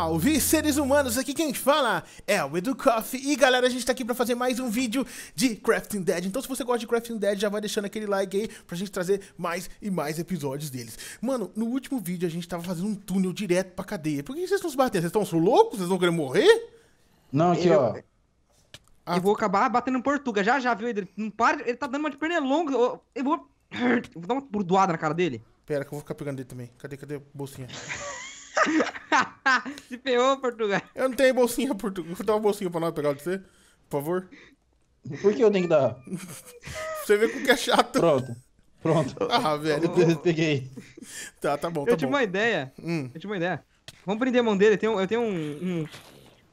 Salve seres humanos, aqui quem fala é o Edu Coffee E galera, a gente tá aqui pra fazer mais um vídeo de Crafting Dead Então se você gosta de Crafting Dead, já vai deixando aquele like aí Pra gente trazer mais e mais episódios deles Mano, no último vídeo a gente tava fazendo um túnel direto pra cadeia Por que vocês estão se batendo? Vocês estão loucos? Vocês não querem morrer? Não, aqui Eu... ó ah. Eu vou acabar batendo em Portuga, já já, viu, Ele Não para, ele tá dando uma de pernilongo Eu vou, Eu vou dar uma burdoada na cara dele Pera que eu vou ficar pegando ele também Cadê, cadê a bolsinha? Se ferrou, Portugal. Eu não tenho bolsinha, Portugal. Dá uma bolsinha pra nós pegar de você, por favor. Por que eu tenho que dar? você vê como que é chato. Pronto. Pronto. Ah, velho. Eu peguei. Tá, tá bom, tá eu bom. Tive uma ideia. Hum. Eu tive uma ideia. Vamos prender a mão dele. Eu tenho, eu tenho um, um,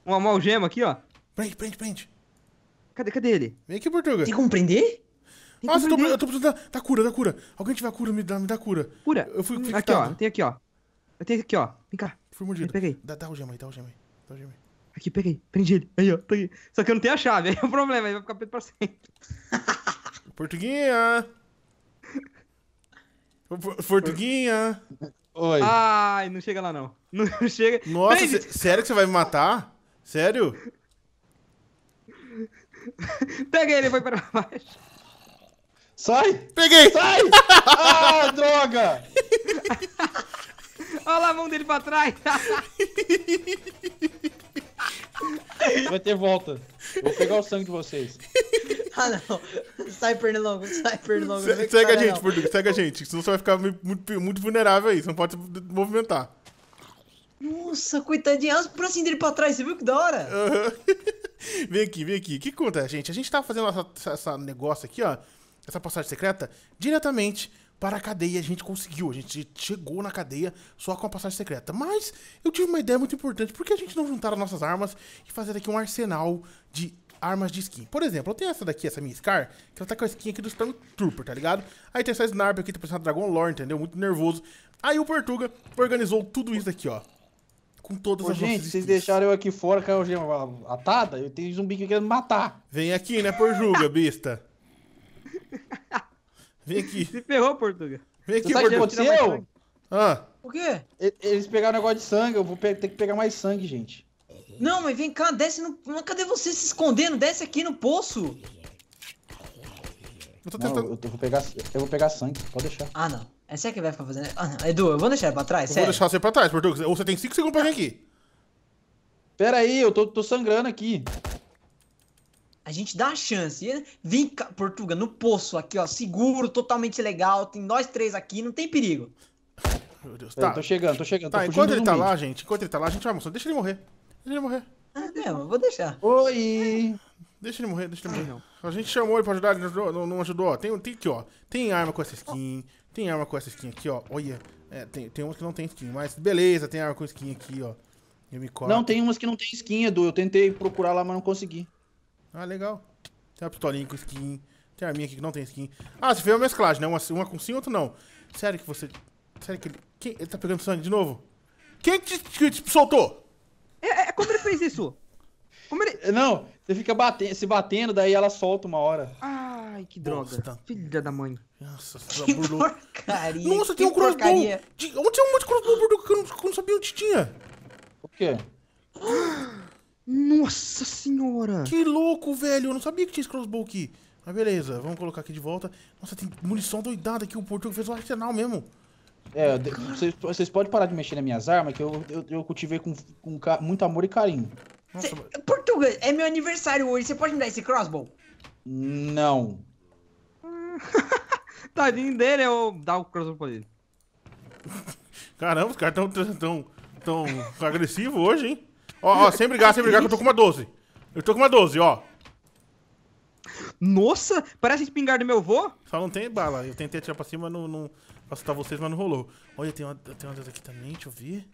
uma malgema aqui, ó. Prende, prende, prende. Cadê, cadê ele? Vem aqui, Portugal. Tem como prender? Tem Nossa, eu tô, eu tô, precisando da, cura, da cura. Alguém tiver cura, me dá, me dá cura. Cura? Eu fui, hum, fui aqui, ó. Tem aqui, ó. Eu tenho aqui, ó. Vem cá. Fui mordido. Aí, peguei. Dá, dá o gema aí, o gema aí. o gema aí. Aqui, peguei. Prendi ele. Aí, ó. Peguei. Só que eu não tenho a chave. Aí é o problema. Aí vai ficar preto pra sempre. Portuguinha! Portuguinha! Oi. Ai, não chega lá, não. Não chega. Nossa, sério que você vai me matar? Sério? peguei ele, foi para baixo. Sai! Peguei! Sai! ah, droga! Olha a mão dele pra trás. Vai ter volta. Vou pegar o sangue de vocês. Ah, não. Sai, Pernilongo. Sai, Pernilongo. segue a gente, Portugal. Segue a gente. Senão você vai ficar muito, muito vulnerável aí. Você não pode se movimentar. Nossa, coitadinha. Olha o bracinhos dele pra trás. Você viu que da hora? Uhum. vem aqui, vem aqui. O que conta, gente? A gente tá fazendo essa negócio aqui, ó. Essa passagem secreta diretamente para a cadeia. A gente conseguiu, a gente chegou na cadeia só com a passagem secreta. Mas eu tive uma ideia muito importante. Por que a gente não juntar as nossas armas e fazer aqui um arsenal de armas de skin? Por exemplo, eu tenho essa daqui, essa minha Scar, que ela tá com a skin aqui do Stormtrooper, tá ligado? Aí tem essa Snarp aqui, tá pensando Dragon Lore, entendeu? Muito nervoso. Aí o Portuga organizou tudo isso aqui, ó. Com todas Ô, as gente, vocês skins. deixaram eu aqui fora com a algema atada? Eu tenho zumbi que querendo matar. Vem aqui, né, Porjuga, besta. Vem aqui. Se ferrou, Portuga. Vem aqui, Portuga. O que aconteceu? Ah. O quê? Eles pegaram um negócio de sangue, eu vou ter que pegar mais sangue, gente. Não, mas vem cá, desce no. Cadê você se escondendo? Desce aqui no poço. Eu, tentando... não, eu, eu vou pegar, eu vou pegar sangue, pode deixar. Ah, não. É você que vai ficar fazendo. Ah, não. Edu, eu vou deixar ele pra trás, eu sério. Vou deixar você pra trás, Portuga. Ou você tem 5 segundos pra vir aqui. Pera aí, eu tô, tô sangrando aqui. A gente dá a chance. Vem, vim, Portugal, no poço aqui, ó. Seguro, totalmente legal. Tem nós três aqui, não tem perigo. Meu Deus. Tá. Eu tô chegando, tô chegando. Tá, tô enquanto ele tá lá, gente, enquanto ele tá lá, a gente vai mostrando. Deixa ele morrer. Deixa ele morrer. Ah, não, vou deixar. Oi! Deixa ele morrer, deixa ele morrer. Não. A gente chamou ele pra ajudar, ele não ajudou. Não, ajudou. Ó, tem, tem aqui, ó. Tem arma com essa skin. Tem arma com essa skin aqui, ó. Olha. É, tem, tem umas que não tem skin, mas beleza, tem arma com skin aqui, ó. me 4 Não, tem umas que não tem skin, Edu. Eu tentei procurar lá, mas não consegui. Ah, legal. Tem uma pistolinha com skin. Tem a minha aqui que não tem skin. Ah, você fez uma mesclagem, né? Uma, uma com sim, outra não. Sério que você... Sério que ele... Quem, ele tá pegando sangue de novo? Quem te, que te soltou? É, é, como ele fez isso? Como ele... É, não, você fica batendo, se batendo, daí ela solta uma hora. Ai, que droga. Filha da mãe. Nossa, tá que porcaria. Nossa, tem um crossbow. Onde tinha um monte de crossbow que eu não, que eu não sabia onde tinha? O quê? Nossa senhora! Que louco, velho! Eu não sabia que tinha esse crossbow aqui. Mas beleza, vamos colocar aqui de volta. Nossa, tem munição doidada aqui. O Portugal fez um arsenal mesmo. É, vocês, podem parar de mexer nas minhas armas, que eu, eu, eu cultivei com, com muito amor e carinho. Português, Cê, é meu aniversário hoje. Você pode me dar esse crossbow? Não. Tadinho dele, eu dar o crossbow pra ele. Caramba, os caras tão, tão, tão agressivos hoje, hein? Ó, ó, sem brigar, sem brigar, que eu tô com uma 12. Eu tô com uma 12, ó. Nossa, parece espingarda do meu avô. Só não tem bala. Eu tentei atirar pra cima, não, não... pra assustar vocês, mas não rolou. Olha, tem uma, tem uma delas aqui também, deixa eu ver.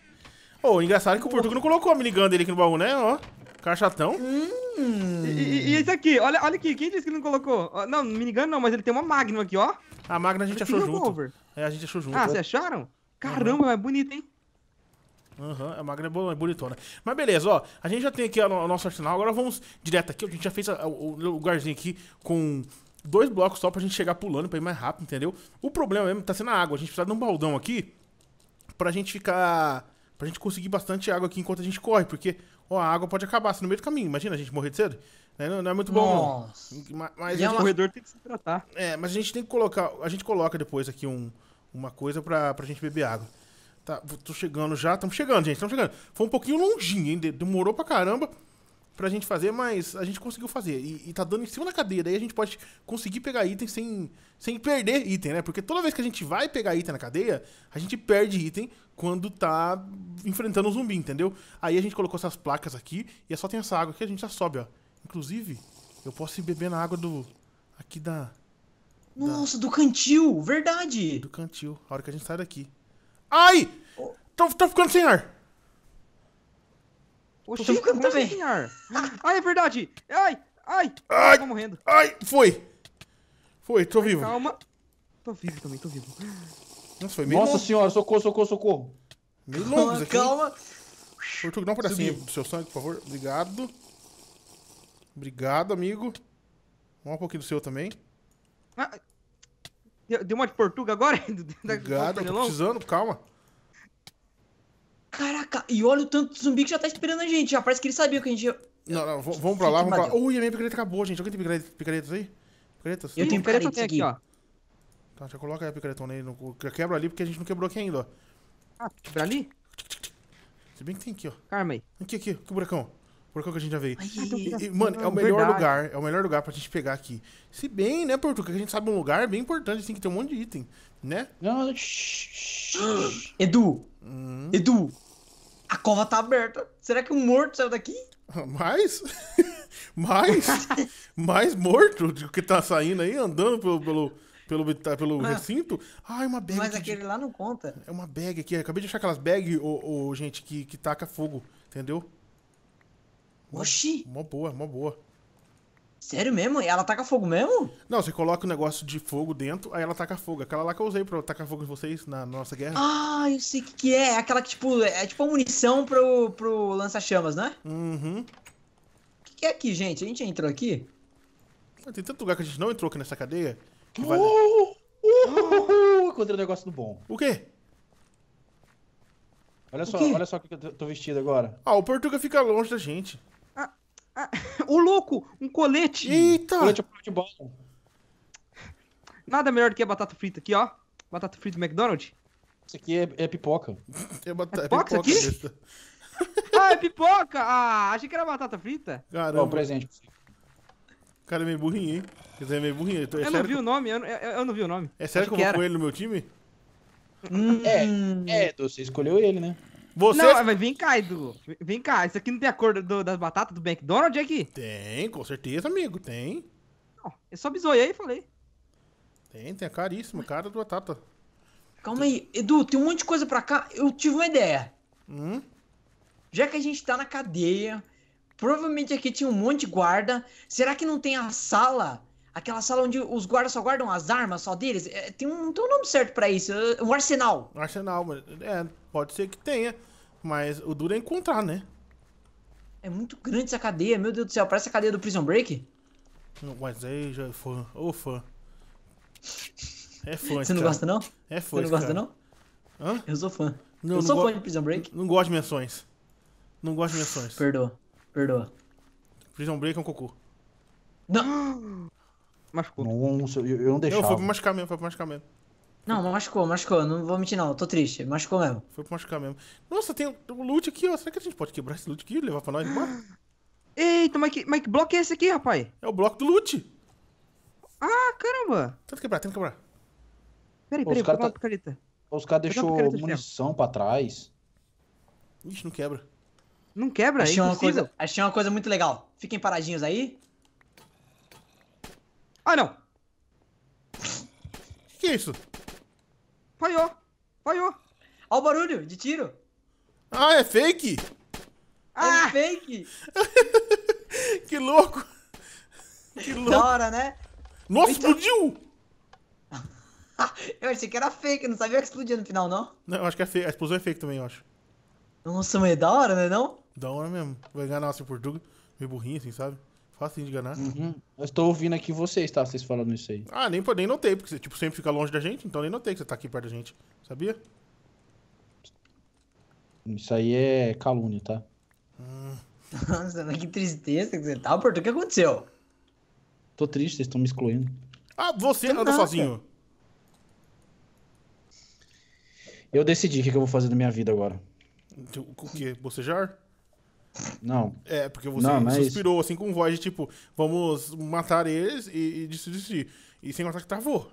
Ô, oh, engraçado que o Portugal não colocou a minigun dele aqui no baú, né? Ó, cachatão. Hum. E, e, esse aqui? Olha, olha aqui, quem disse que não colocou? Não, minigun não, mas ele tem uma Magnum aqui, ó. A Magnum a gente achou junto. Over. É, a gente achou junto. Ah, vocês acharam? Uhum. Caramba, uhum. é bonito, hein? Aham, uhum, é magra é boa, bonitona. Mas beleza, ó. A gente já tem aqui o nosso arsenal. Agora vamos direto aqui. A gente já fez a, o, lugarzinho aqui com dois blocos só pra gente chegar pulando pra ir mais rápido, entendeu? O problema mesmo tá sendo a água. A gente precisa de um baldão aqui pra gente ficar. pra gente conseguir bastante água aqui enquanto a gente corre, porque, ó, a água pode acabar assim no meio do caminho. Imagina a gente morrer de cedo. Né? Não, não, é muito bom, Nossa. não. Mas, mas e gente... É o corredor tem que se tratar. É, mas a gente tem que colocar. A gente coloca depois aqui um, uma coisa pra, pra gente beber água. Tá, tô chegando já. Estamos chegando, gente. Estamos chegando. Foi um pouquinho longinho, hein? Demorou pra caramba pra gente fazer, mas a gente conseguiu fazer. E, e tá dando em cima da cadeira. Aí a gente pode conseguir pegar item sem, sem perder item, né? Porque toda vez que a gente vai pegar item na cadeia, a gente perde item quando tá enfrentando um zumbi, entendeu? Aí a gente colocou essas placas aqui e é só tem essa água aqui, a gente já sobe, ó. Inclusive, eu posso ir beber na água do... aqui da... Nossa, da... do cantil! Verdade! Do cantil, a hora que a gente sai daqui. Ai! tô ficando sem ar. Oxi, tô ficando também. sem ar. Ai, é verdade. Ai, ai. Ai, tô morrendo. Ai, foi. Foi, tô ai, vivo. Calma. Tô vivo também, tô vivo. Nossa, foi meio Nossa longo. senhora, socorro, socorro, socorro. Meio longo aqui. Calma. Portugal, dá um pedacinho do seu sangue, por favor. Obrigado. Obrigado, amigo. Dá um pouquinho do seu também. Ah, Deu uma de Portugal agora? Obrigado, eu tô precisando, calma. Caraca, e olha o tanto de zumbi que já tá esperando a gente. Já parece que ele sabia que a gente ia... Não, não, vamos pra lá, vamos pra lá. Ui, a minha picareta acabou, gente. Alguém tem picareta, picaretas aí? Picaretas? Eu tenho picareta aqui, ó. Tá, já coloca a picareta aí. Quebra ali, porque a gente não quebrou aqui ainda, ó. Ah, quebra ali? Se bem que tem aqui, ó. Carma aí. Aqui, aqui, que buracão. Portugal que a gente já veio. E, e, mano, é o melhor Verdade. lugar. É o melhor lugar pra gente pegar aqui. Se bem, né, Portugal, que a gente sabe um lugar bem importante, assim, que tem um monte de item, né? Não, Edu! Hum. Edu! A cova tá aberta. Será que um morto saiu daqui? Mais? mais? mais morto do que tá saindo aí, andando pelo... pelo pelo, pelo recinto. Ai, uma bag. Mas aquele de... lá não conta. É uma bag aqui. acabei de achar aquelas bag, oh, oh, gente, que, que taca fogo, entendeu? Oxi! Mó boa, mó boa. Sério mesmo? E ela taca fogo mesmo? Não, você coloca o um negócio de fogo dentro, aí ela taca fogo. Aquela lá que eu usei pra tacar fogo em vocês na nossa guerra. Ah, eu sei o que, que é. é aquela que, tipo, é tipo a munição pro, pro lança-chamas, né? Uhum. O que, que, é aqui, gente? A gente entrou aqui? Ah, tem tanto lugar que a gente não entrou aqui nessa cadeia. Que uh, vai... Uh, uh, encontrei um negócio do bom. O quê? Olha o só, quê? olha só o que eu tô vestido agora. Ah, o Portuga fica longe da gente. Ah, o louco, um colete. Eita! Colete prova de bola. Nada melhor do que a batata frita aqui, ó. Batata frita do McDonald's. Isso aqui é, é pipoca. É, é, é, pipoca, isso aqui? ah, é pipoca! Ah, achei que era batata frita. Caramba. Bom, presente pra você. O cara é meio burrinho, hein? Quer dizer, é meio burrinho. Então, é eu não vi que... o nome, eu, eu, eu, não vi o nome. É sério que eu vou com ele no meu time? É, hum. É, é, você escolheu ele, né? Você... Não, mas vem cá, Edu. Vem cá. Isso aqui não tem a cor do, das batatas do McDonald's aqui? Tem, com certeza, amigo. Tem. Não, eu só bisoiei e falei. Tem, tem. É caríssimo. É Cara do batata. Calma aí. Edu, tem um monte de coisa pra cá. Eu tive uma ideia. Hum? Já que a gente tá na cadeia, provavelmente aqui tinha um monte de guarda. Será que não tem a sala aquela sala onde os guardas só guardam as armas só deles. É, tem, um, tem um nome certo para isso. É, é um arsenal. Arsenal, mano. É, Pode ser que tenha, mas o duro é encontrar, né? É muito grande essa cadeia, meu Deus do céu, parece a cadeia do Prison Break. Mas aí já é fã, ô fã. É fã, Você não gosta não? É fã, Você não gosta não? Hã? Eu sou fã. Não, eu não sou fã de Prison Break. Não gosto de menções. Não gosto de menções. Perdoa, perdoa. Prison Break é um cocô. Não! Machucou. Nossa, eu, eu não deixava. Eu, foi pra machucar mesmo, foi pra machucar mesmo. Não, machucou, machucou. Não vou mentir, não. Tô triste. Machucou mesmo. Foi pra machucar mesmo. Nossa, tem um loot aqui, ó. Será que a gente pode quebrar esse loot aqui e levar pra nós embora? Eita, mas que, mas que bloco é esse aqui, rapaz? É o bloco do loot. Ah, caramba. Tenta quebrar, tenta quebrar. Peraí, peraí, vou pegar tá... uma Os caras deixou munição pra trás. Ixi, não quebra. Não quebra? É achei, é uma coisa, achei uma coisa muito legal. Fiquem paradinhos aí. Ah, não. Que que é isso? Falhou. Falhou. Olha o barulho de tiro. Ah, é fake? É ah, é fake. que louco. Que louco. Da hora, né? Nossa, então... explodiu! eu achei que era fake, não sabia que explodia no final, não? Não, eu acho que é fake. A explosão é fake também, eu acho. Nossa, mas é da hora, né não? Da hora mesmo. Vai ganhar nossa por tudo. Meio burrinho, assim, sabe? Facinho de enganar. Uhum. Eu estou ouvindo aqui vocês, tá? Vocês falando isso aí. Ah, nem, nem notei, porque você tipo, sempre fica longe da gente, então nem notei que você tá aqui perto da gente. Sabia? Isso aí é calúnia, tá? Hum. Nossa, que tristeza que você tá, Porto. O que aconteceu? Tô triste, vocês estão me excluindo. Ah, você anda sozinho. Eu decidi o que, que eu vou fazer da minha vida agora. O que? Bocejar? Não. É, porque você não, não é suspirou é assim com voz de tipo, vamos matar eles e, e desistir. E sem contar que travou.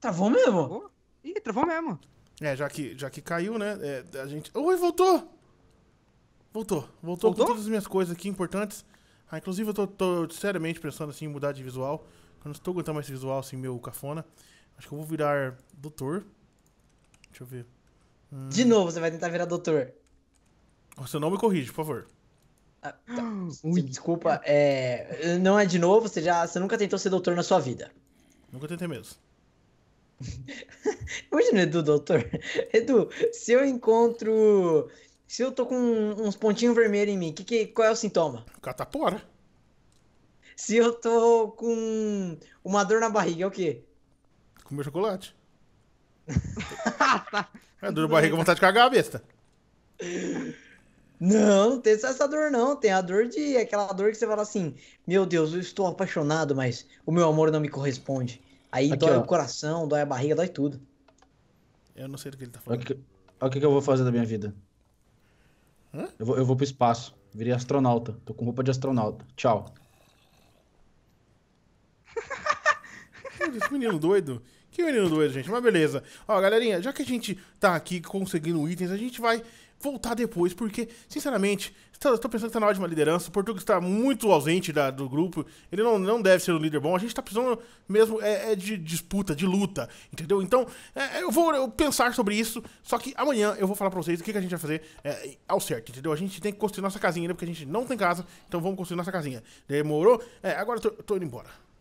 Travou mesmo? Ih, travou mesmo. É, já que, já que caiu, né? É, a gente. Oi, voltou! Voltou. Voltou, voltou? com todas as minhas coisas aqui importantes. Ah, inclusive eu tô, tô seriamente pensando assim, em mudar de visual. Eu não estou aguentando mais esse visual assim, meu cafona. Acho que eu vou virar doutor. Deixa eu ver. Hum. De novo, você vai tentar virar doutor. Você não me corrige, por favor. Ah, tá. Ah, desculpa, é... não é de novo, você, já... você nunca tentou ser doutor na sua vida. Nunca tentei mesmo. Imagina, é Edu, doutor. Edu, se eu encontro. Se eu tô com uns pontinhos vermelhos em mim, que, que, qual é o sintoma? Catapora. Se eu tô com uma dor na barriga, é o quê? Comer chocolate. Ah, tá. é dor na barriga, vontade de cagar a besta. Não, não tem essa dor, não. Tem a dor de. aquela dor que você fala assim: Meu Deus, eu estou apaixonado, mas o meu amor não me corresponde. Aí Aqui, dói ó. o coração, dói a barriga, dói tudo. Eu não sei do que ele tá falando. Olha o que, que, eu vou fazer da minha vida. Hã? Eu vou, eu vou pro espaço. Virei astronauta. Tô com roupa de astronauta. Tchau. Esse menino doido. Que menino doido, gente. Mas beleza. Ó, galerinha, já que a gente tá aqui conseguindo itens, a gente vai voltar depois, porque, sinceramente, estou tá, pensando que tá na ótima liderança. O Portugal está muito ausente da, do grupo. Ele não, não deve ser um líder bom. A gente tá precisando mesmo é, é de disputa, de luta, entendeu? Então, é, é, eu vou eu pensar sobre isso. Só que amanhã eu vou falar pra vocês o que, que a gente vai fazer é, ao certo, entendeu? A gente tem que construir nossa casinha né, porque a gente não tem casa. Então vamos construir nossa casinha. Demorou? É, agora eu tô, tô indo embora.